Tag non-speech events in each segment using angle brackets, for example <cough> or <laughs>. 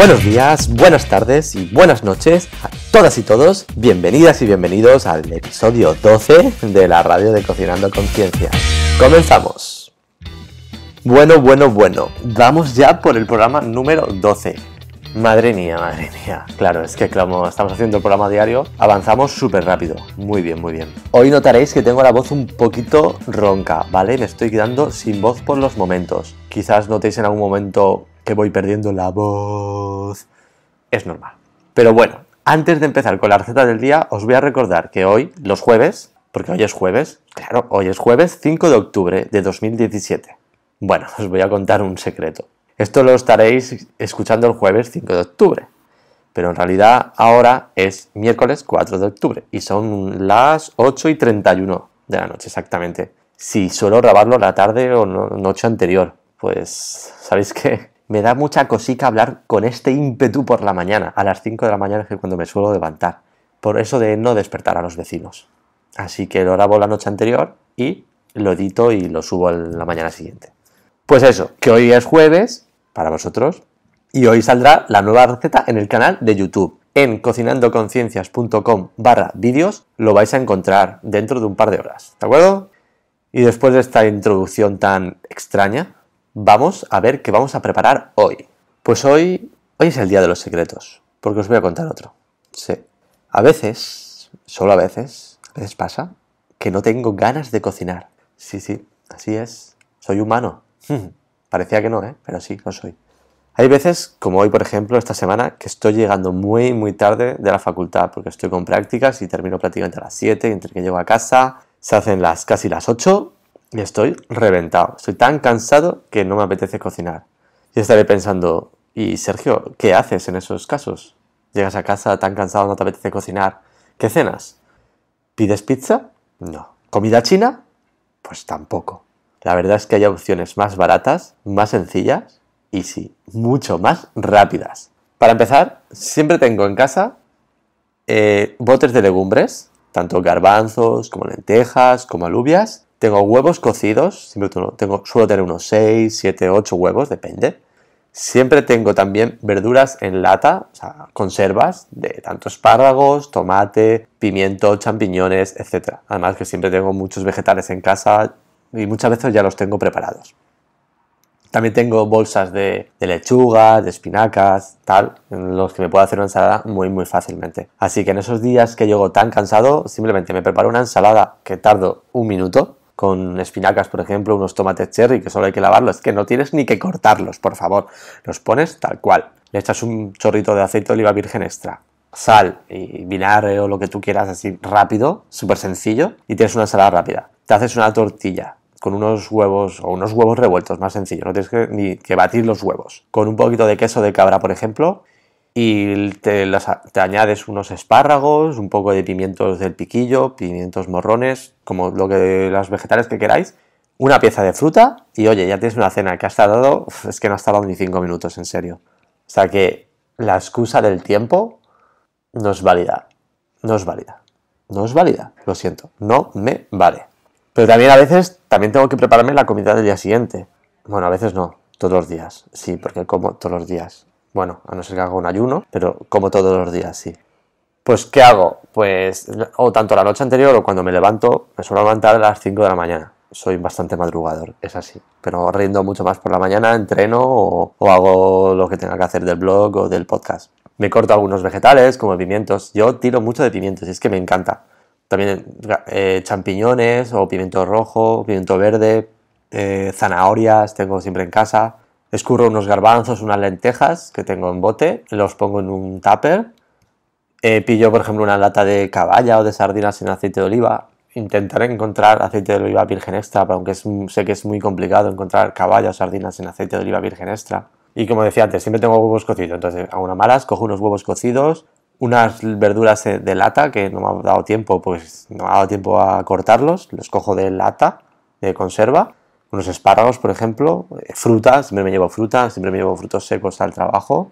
Buenos días, buenas tardes y buenas noches a todas y todos. Bienvenidas y bienvenidos al episodio 12 de la radio de Cocinando Conciencia. Comenzamos. Bueno, bueno, bueno. Vamos ya por el programa número 12. Madre mía, madre mía. Claro, es que como estamos haciendo el programa diario, avanzamos súper rápido. Muy bien, muy bien. Hoy notaréis que tengo la voz un poquito ronca, ¿vale? Me estoy quedando sin voz por los momentos. Quizás notéis en algún momento que voy perdiendo la voz. Es normal. Pero bueno, antes de empezar con la receta del día, os voy a recordar que hoy, los jueves, porque hoy es jueves, claro, hoy es jueves 5 de octubre de 2017. Bueno, <laughs> os voy a contar un secreto. Esto lo estaréis escuchando el jueves 5 de octubre, pero en realidad ahora es miércoles 4 de octubre y son las 8 y 31 de la noche exactamente. Si suelo grabarlo la tarde o noche anterior, pues <laughs> sabéis que me da mucha cosica hablar con este ímpetu por la mañana. A las 5 de la mañana es cuando me suelo levantar. Por eso de no despertar a los vecinos. Así que lo grabo la noche anterior y lo edito y lo subo en la mañana siguiente. Pues eso, que hoy es jueves para vosotros y hoy saldrá la nueva receta en el canal de YouTube. En cocinandoconciencias.com barra vídeos lo vais a encontrar dentro de un par de horas, ¿de acuerdo? Y después de esta introducción tan extraña, vamos a ver qué vamos a preparar hoy. Pues hoy, hoy es el día de los secretos, porque os voy a contar otro. Sí. A veces, solo a veces, a veces pasa que no tengo ganas de cocinar. Sí, sí, así es. Soy humano. <laughs> Parecía que no, ¿eh? Pero sí, lo soy. Hay veces, como hoy por ejemplo, esta semana, que estoy llegando muy, muy tarde de la facultad, porque estoy con prácticas y termino prácticamente a las 7, entre que llego a casa, se hacen las casi las 8 y estoy reventado. Estoy tan cansado que no me apetece cocinar. Y estaré pensando, ¿y Sergio, qué haces en esos casos? ¿Llegas a casa tan cansado, no te apetece cocinar? ¿Qué cenas? ¿Pides pizza? No. ¿Comida china? Pues tampoco. La verdad es que hay opciones más baratas, más sencillas y sí, mucho más rápidas. Para empezar, siempre tengo en casa eh, botes de legumbres, tanto garbanzos como lentejas, como alubias, tengo huevos cocidos, siempre tengo, suelo tener unos 6, 7, 8 huevos, depende. Siempre tengo también verduras en lata, o sea, conservas de tanto espárragos, tomate, pimiento, champiñones, etc. Además que siempre tengo muchos vegetales en casa y muchas veces ya los tengo preparados. También tengo bolsas de, de, lechuga, de espinacas, tal, en los que me puedo hacer una ensalada muy muy fácilmente. Así que en esos días que llego tan cansado, simplemente me preparo una ensalada que tardo un minuto, con espinacas, por ejemplo, unos tomates cherry que solo hay que lavarlos, es que no tienes ni que cortarlos, por favor. Los pones tal cual. Le echas un chorrito de aceite de oliva virgen extra, sal y vinagre o lo que tú quieras así rápido, súper sencillo y tienes una ensalada rápida. Te haces una tortilla con unos huevos o unos huevos revueltos, más sencillo, no tienes ni que batir los huevos. Con un poquito de queso de cabra, por ejemplo, y te, añades unos espárragos, un poco de pimientos del piquillo, pimientos morrones, como lo que las vegetales que queráis, una pieza de fruta y oye, ya tienes una cena que has tardado, es que no has tardado ni cinco minutos, en serio. O sea que la excusa del tiempo no es válida, no es válida, no es válida, lo siento, no me vale. Pero también a veces también tengo que prepararme la comida del día siguiente. Bueno, a veces no, todos los días, sí, porque como todos los días. Bueno, a no ser que haga un ayuno, pero como todos los días, sí. Pues, ¿qué hago? Pues, o tanto la noche anterior o cuando me levanto, me suelo levantar a las 5 de la mañana. Soy bastante madrugador, es así. Pero rindo mucho más por la mañana, entreno o, hago lo que tenga que hacer del blog o del podcast. Me corto algunos vegetales, como pimientos. Yo tiro mucho de pimientos y es que me encanta. También eh, champiñones o pimiento rojo, pimiento verde, eh, zanahorias tengo siempre en casa escurro unos garbanzos, unas lentejas que tengo en bote, los pongo en un tupper, eh, pillo por ejemplo una lata de caballa o de sardinas en aceite de oliva, intentaré encontrar aceite de oliva virgen extra, pero aunque sé que es muy complicado encontrar caballa o sardinas en aceite de oliva virgen extra. Y como decía antes, siempre tengo huevos cocidos, entonces a una malas cojo unos huevos cocidos, unas verduras eh, de lata que no me ha dado tiempo, pues no me ha dado tiempo a cortarlos, los cojo de lata, de conserva, unos espárragos, por ejemplo, eh, frutas, siempre me llevo frutas, siempre me llevo frutos secos al trabajo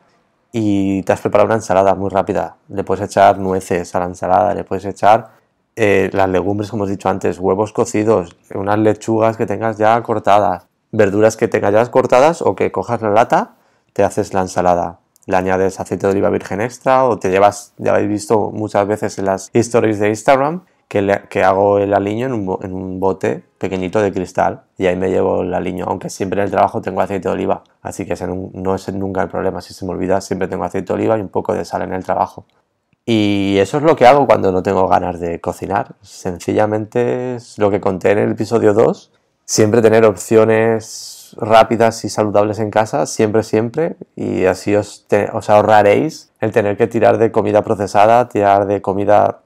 y te has preparado una ensalada muy rápida. Le puedes echar nueces a la ensalada, le puedes echar eh, las legumbres, como he dicho antes, huevos cocidos, unas lechugas que tengas ya cortadas, verduras que tengas ya cortadas o que cojas la lata, te haces la ensalada. Le añades aceite de oliva virgen extra o te llevas, ya habéis visto muchas veces en las stories de Instagram, que, hago el aliño en un, en un bote pequeñito de cristal y ahí me llevo el aliño, aunque siempre en el trabajo tengo aceite de oliva, así que no es nunca el problema, si se me olvida siempre tengo aceite de oliva y un poco de sal en el trabajo. Y eso es lo que hago cuando no tengo ganas de cocinar, sencillamente es lo que conté en el episodio 2, siempre tener opciones rápidas y saludables en casa, siempre, siempre, y así os ahorraréis el tener que tirar de comida procesada, tirar de comida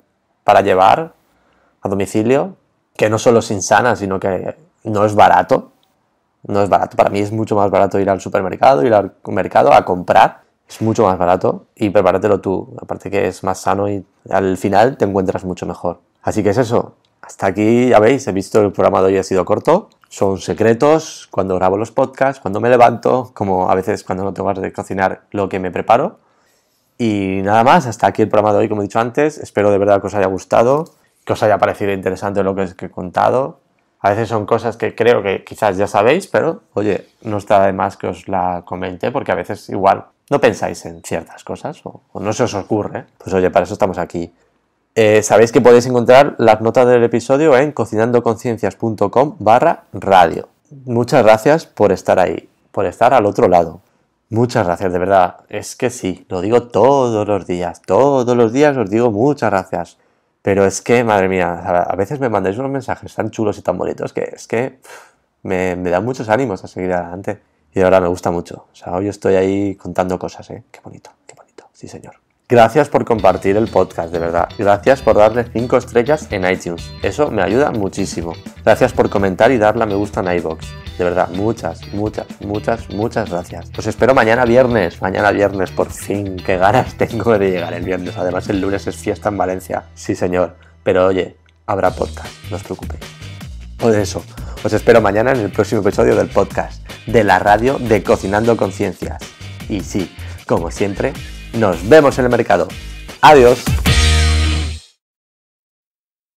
para llevar a domicilio, que no solo es insana, sino que no es barato. No es barato. Para mí es mucho más barato ir al supermercado, ir al mercado a comprar. Es mucho más barato y prepáratelo tú. Aparte que es más sano y al final te encuentras mucho mejor. Así que es eso. Hasta aquí, ya veis, he visto el programa de hoy ha sido corto. Son secretos cuando grabo los podcasts, cuando me levanto, como a veces cuando no tengo ganas de cocinar lo que me preparo. Y nada más, hasta aquí el programa de hoy, como he dicho antes. Espero de verdad que os haya gustado que os haya parecido interesante lo que, es he contado. A veces son cosas que creo que quizás ya sabéis, pero oye, no está de más que os la comente, porque a veces igual no pensáis en ciertas cosas o, no se os ocurre. Pues oye, para eso estamos aquí. Eh, sabéis que podéis encontrar las notas del episodio en cocinandoconciencias.com barra radio. Muchas gracias por estar ahí, por estar al otro lado. Muchas gracias, de verdad. Es que sí, lo digo todos los días, todos los días os digo muchas gracias. Pero es que, madre mía, a veces me mandáis unos mensajes tan chulos y tan bonitos que es que me, dan muchos ánimos a seguir adelante. Y ahora me gusta mucho. O sea, hoy estoy ahí contando cosas, ¿eh? Qué bonito, qué bonito. Sí, señor. Gracias por compartir el podcast, de verdad. Gracias por darle 5 estrellas en iTunes. Eso me ayuda muchísimo. Gracias por comentar y darle a me gusta en iBox. De verdad, muchas, muchas, muchas, muchas gracias. Os espero mañana viernes, mañana viernes, por fin. Qué ganas <laughs> tengo de llegar el viernes. Además, el lunes es fiesta en Valencia. Sí, señor. Pero oye, habrá podcast, no os preocupéis. O de eso, os espero mañana en el próximo episodio del podcast de la radio de Cocinando Conciencias. Y sí, como siempre, nos vemos en el mercado. Adiós.